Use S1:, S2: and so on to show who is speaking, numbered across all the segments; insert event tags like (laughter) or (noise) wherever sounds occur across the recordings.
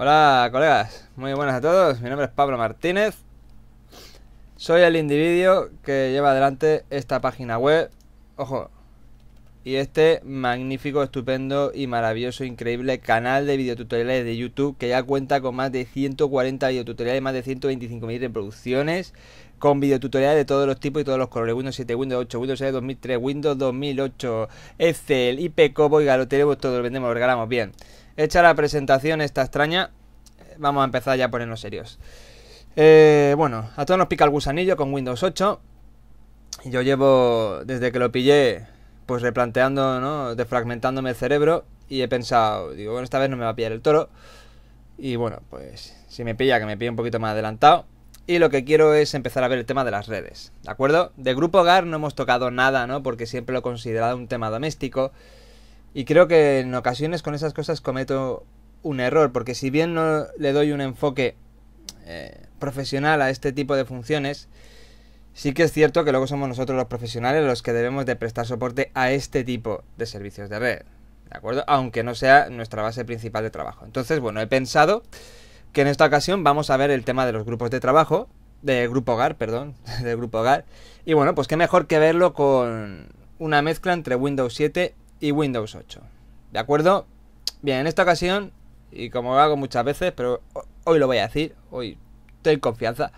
S1: Hola, colegas. Muy buenas a todos. Mi nombre es Pablo Martínez. Soy el individuo que lleva adelante esta página web. Ojo. Y este magnífico, estupendo y maravilloso, increíble canal de videotutoriales de YouTube que ya cuenta con más de 140 videotutoriales, más de 125.000 reproducciones, con videotutoriales de todos los tipos y todos los colores, Windows 7, Windows 8, Windows 6, 2003, Windows 2008, Excel, IP, Cobo y Garotero, pues todo lo vendemos, lo regalamos bien. Hecha la presentación esta extraña, eh, vamos a empezar ya a ponernos serios. Eh, bueno, a todos nos pica el gusanillo con Windows 8. Yo llevo, desde que lo pillé, pues replanteando, ¿no? Defragmentándome el cerebro y he pensado, digo, bueno, esta vez no me va a pillar el toro. Y bueno, pues si me pilla, que me pille un poquito más adelantado. Y lo que quiero es empezar a ver el tema de las redes, ¿de acuerdo? De Grupo Hogar no hemos tocado nada, ¿no? Porque siempre lo he considerado un tema doméstico. Y creo que en ocasiones con esas cosas cometo un error, porque si bien no le doy un enfoque eh, profesional a este tipo de funciones, sí que es cierto que luego somos nosotros los profesionales los que debemos de prestar soporte a este tipo de servicios de red, ¿de acuerdo? Aunque no sea nuestra base principal de trabajo. Entonces, bueno, he pensado que en esta ocasión vamos a ver el tema de los grupos de trabajo, de grupo hogar, perdón, (laughs) de grupo hogar. Y bueno, pues qué mejor que verlo con una mezcla entre Windows 7 y Windows 8. ¿De acuerdo? Bien, en esta ocasión, y como hago muchas veces, pero hoy lo voy a decir, hoy tengo confianza.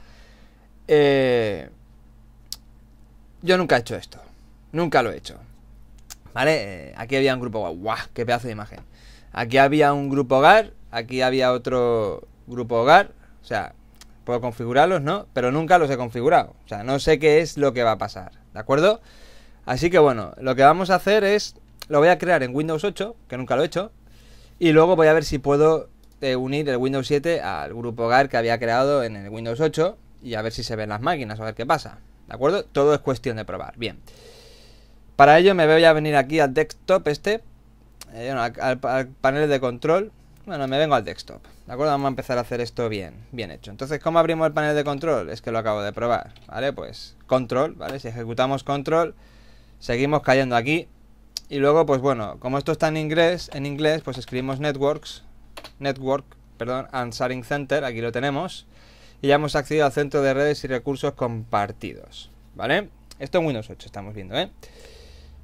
S1: Eh, yo nunca he hecho esto. Nunca lo he hecho. ¿Vale? Eh, aquí había un grupo... ¡Guau! ¡Qué pedazo de imagen! Aquí había un grupo hogar, aquí había otro grupo hogar. O sea, puedo configurarlos, ¿no? Pero nunca los he configurado. O sea, no sé qué es lo que va a pasar. ¿De acuerdo? Así que bueno, lo que vamos a hacer es lo voy a crear en Windows 8, que nunca lo he hecho. Y luego voy a ver si puedo eh, unir el Windows 7 al grupo GAR que había creado en el Windows 8 y a ver si se ven las máquinas, a ver qué pasa. ¿De acuerdo? Todo es cuestión de probar. Bien. Para ello me voy a venir aquí al desktop este, eh, al, al panel de control. Bueno, me vengo al desktop. ¿De acuerdo? Vamos a empezar a hacer esto bien, bien hecho. Entonces, ¿cómo abrimos el panel de control? Es que lo acabo de probar, ¿vale? Pues control, ¿vale? Si ejecutamos control, seguimos cayendo aquí y luego, pues bueno, como esto está en inglés, en inglés, pues escribimos networks, network, perdón, and center, aquí lo tenemos. Y ya hemos accedido al centro de redes y recursos compartidos, ¿vale? Esto en Windows 8 estamos viendo, ¿eh?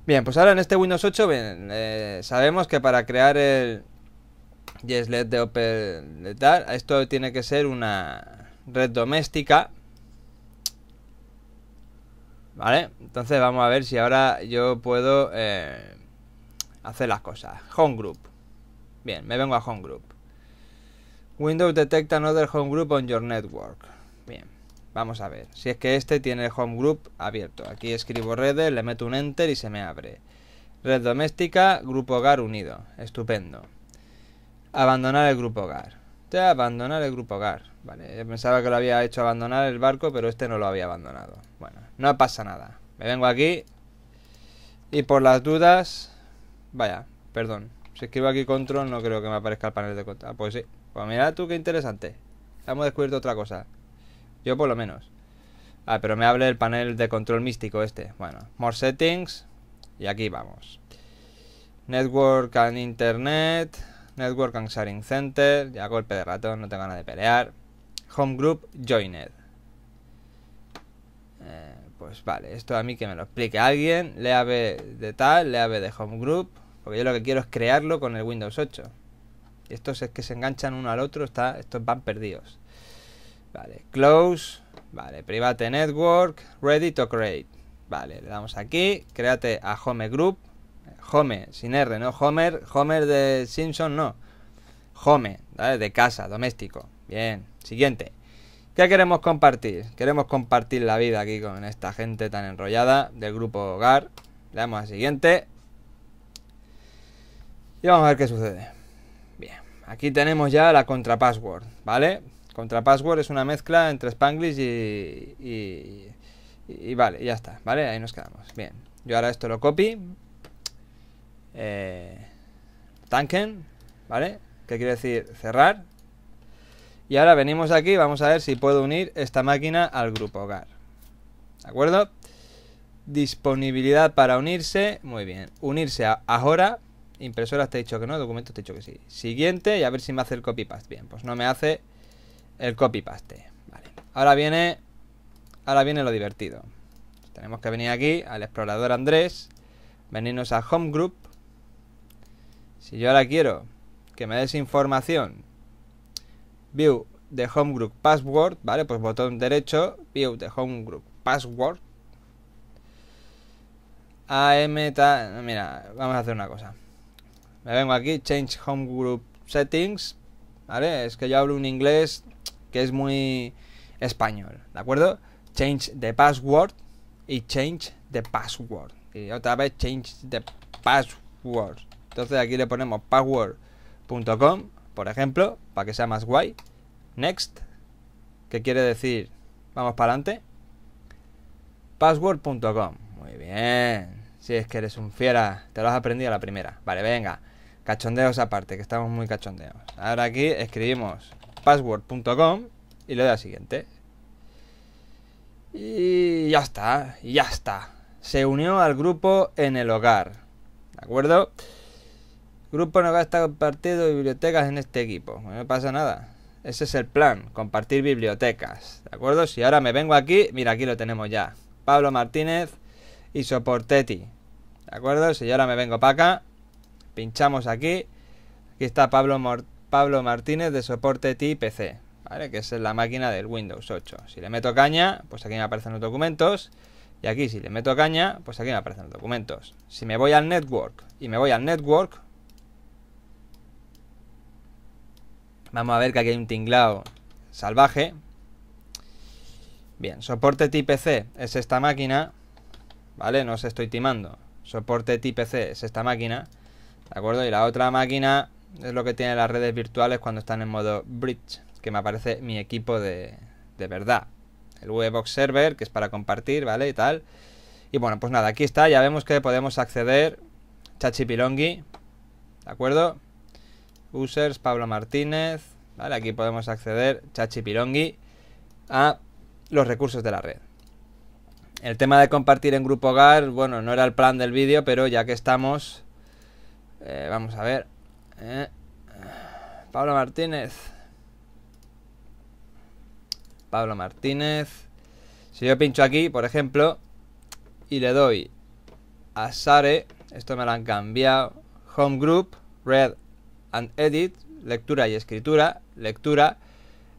S1: Bien, pues ahora en este Windows 8 eh, sabemos que para crear el Yeslet de Opel esto tiene que ser una red doméstica ¿Vale? Entonces vamos a ver si ahora yo puedo eh, hacer las cosas. Home group. Bien, me vengo a home group. Windows detect another home group on your network. Bien, vamos a ver. Si es que este tiene el home group abierto. Aquí escribo redes, le meto un enter y se me abre. Red doméstica, grupo hogar unido. Estupendo. Abandonar el grupo hogar. Te abandonar el grupo hogar. Vale, pensaba que lo había hecho abandonar el barco, pero este no lo había abandonado. Bueno, no pasa nada. Me vengo aquí. Y por las dudas... Vaya, perdón. Si escribo aquí control no creo que me aparezca el panel de control. Ah, pues sí. Pues mira tú qué interesante. Hemos descubierto otra cosa. Yo por lo menos. Ah, pero me hable el panel de control místico este. Bueno, more settings. Y aquí vamos. Network and internet. Network and Sharing Center, ya golpe de ratón, no tengo ganas de pelear. Home Group Joined. Eh, pues vale, esto a mí que me lo explique alguien. Leave de tal, leave de Home Group. Porque yo lo que quiero es crearlo con el Windows 8. Y estos es que se enganchan uno al otro, está, estos van perdidos. Vale, close, vale, private network, ready to create. Vale, le damos aquí, créate a home group, Home, sin R, ¿no? Homer, Homer de Simpson, no. Home, ¿vale? De casa, doméstico. Bien, siguiente. ¿Qué queremos compartir? Queremos compartir la vida aquí con esta gente tan enrollada del grupo Hogar. Le damos a siguiente. Y vamos a ver qué sucede. Bien, aquí tenemos ya la contrapassword, ¿vale? Contrapassword es una mezcla entre Spanglish y, y, y, y, Vale, ya está, ¿vale? Ahí nos quedamos. Bien, yo ahora esto lo copio eh, tanken, ¿vale? ¿Qué quiere decir cerrar. Y ahora venimos aquí, vamos a ver si puedo unir esta máquina al grupo hogar. ¿De acuerdo? Disponibilidad para unirse, muy bien. Unirse a ahora, Impresora te he dicho que no, Documento te he dicho que sí. Siguiente y a ver si me hace el copy-paste. Bien, pues no me hace el copy-paste. Vale. Ahora viene, ahora viene lo divertido. Tenemos que venir aquí al explorador Andrés, venirnos a Home Group si yo ahora quiero que me des información, view de home group password, ¿vale? Pues botón derecho, view de home group password. AM, ta, mira, vamos a hacer una cosa. Me vengo aquí, change home group settings, ¿vale? Es que yo hablo un inglés que es muy español, ¿de acuerdo? Change the password y change the password. Y otra vez change the password. Entonces aquí le ponemos password.com, por ejemplo, para que sea más guay. Next, que quiere decir vamos para adelante. Password.com. Muy bien. Si es que eres un fiera, te lo has aprendido a la primera. Vale, venga. Cachondeos aparte, que estamos muy cachondeos. Ahora aquí escribimos password.com y le doy a siguiente. Y ya está, ya está. Se unió al grupo en el hogar. ¿De acuerdo? Grupo no estar compartido bibliotecas en este equipo. No no pasa nada. Ese es el plan, compartir bibliotecas. ¿De acuerdo? Si ahora me vengo aquí, mira, aquí lo tenemos ya. Pablo Martínez y Soportetti. ¿De acuerdo? Si yo ahora me vengo para acá, pinchamos aquí. Aquí está Pablo, Martínez de Soportetti PC. ¿Vale? Que es la máquina del Windows 8. Si le meto caña, pues aquí me aparecen los documentos. Y aquí si le meto caña, pues aquí me aparecen los documentos. Si me voy al network y me voy al network, Vamos a ver que aquí hay un tinglado salvaje. Bien, soporte tipo C es esta máquina. ¿Vale? No os estoy timando. Soporte tipo C es esta máquina. ¿De acuerdo? Y la otra máquina es lo que tienen las redes virtuales cuando están en modo bridge. Que me aparece mi equipo de, de verdad. El Vbox Server, que es para compartir, ¿vale? Y tal. Y bueno, pues nada, aquí está. Ya vemos que podemos acceder. Chachi ¿De acuerdo? Users, Pablo Martínez. Vale, aquí podemos acceder, Chachi Pirongui, a los recursos de la red. El tema de compartir en grupo hogar, bueno, no era el plan del vídeo, pero ya que estamos, eh, vamos a ver. Eh, Pablo Martínez. Pablo Martínez. Si yo pincho aquí, por ejemplo, y le doy a Sare, esto me lo han cambiado, Home Group, Red and edit, lectura y escritura, lectura,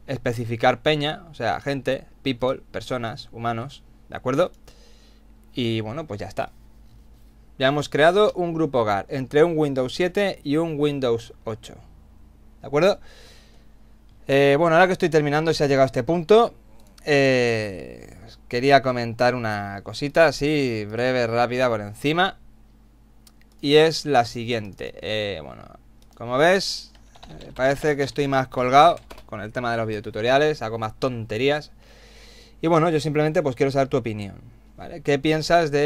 S1: especificar peña, o sea, gente, people, personas, humanos, ¿de acuerdo? Y bueno, pues ya está. Ya hemos creado un grupo Hogar, entre un Windows 7 y un Windows 8. ¿De acuerdo? Eh, bueno, ahora que estoy terminando, se ha llegado a este punto, eh, quería comentar una cosita así, breve, rápida, por encima. Y es la siguiente. Eh, bueno, como ves, eh, parece que estoy más colgado con el tema de los videotutoriales, hago más tonterías. Y bueno, yo simplemente pues quiero saber tu opinión. ¿Qué piensas de,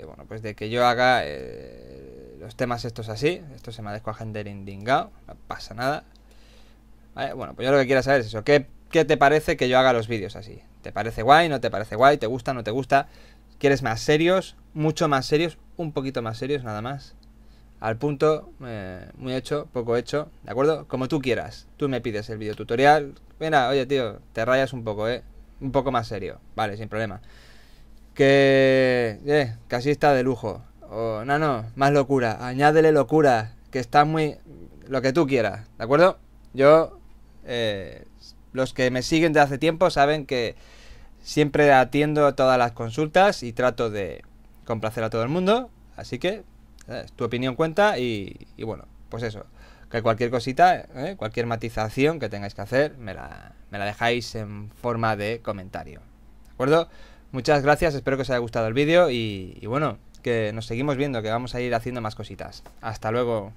S1: eh, bueno, pues de que yo haga eh, los temas estos así? Esto se me a gente indingado, no pasa nada. Bueno, pues yo lo que quiero saber es eso. ¿Qué, ¿Qué te parece que yo haga los vídeos así? ¿Te parece guay? ¿No te parece guay? ¿Te gusta? ¿No te gusta? ¿Quieres más serios? ¿Mucho más serios? ¿Un poquito más serios nada más? al punto, eh, muy hecho, poco hecho, ¿de acuerdo? Como tú quieras. Tú me pides el video tutorial. Mira, oye, tío, te rayas un poco, ¿eh? Un poco más serio. Vale, sin problema. Que... Eh, casi está de lujo. O, no, no, más locura. Añádele locura. Que está muy... Lo que tú quieras, ¿de acuerdo? Yo... Eh, los que me siguen de hace tiempo saben que siempre atiendo todas las consultas y trato de complacer a todo el mundo. Así que tu opinión cuenta y, bueno, pues eso. Que cualquier cosita, ¿eh? cualquier matización que tengáis que hacer, me la, me la dejáis en forma de comentario. ¿De acuerdo? Muchas gracias, espero que os haya gustado el vídeo y, y bueno, que nos seguimos viendo, que vamos a ir haciendo más cositas. Hasta luego.